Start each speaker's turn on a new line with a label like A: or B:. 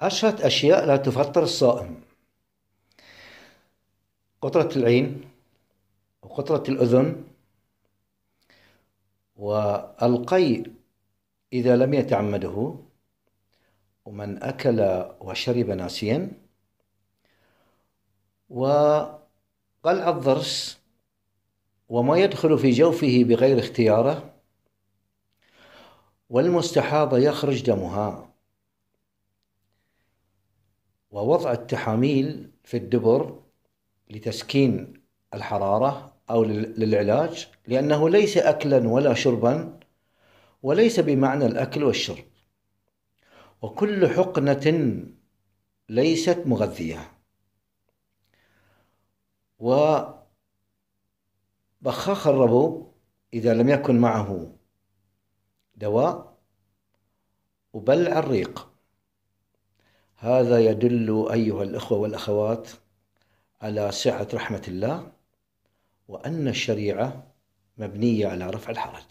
A: عشرة أشياء لا تفطر الصائم قطرة العين وقطرة الأذن والقي إذا لم يتعمده ومن أكل وشرب ناسيا وقلع الضرس وما يدخل في جوفه بغير اختياره والمستحاضة يخرج دمها ووضع التحاميل في الدبر لتسكين الحرارة أو للعلاج لأنه ليس أكلا ولا شربا وليس بمعنى الأكل والشرب وكل حقنة ليست مغذية وبخاخ الربو إذا لم يكن معه دواء وبلع الريق هذا يدل أيها الأخوة والأخوات على سعة رحمة الله وأن الشريعة مبنية على رفع الحرج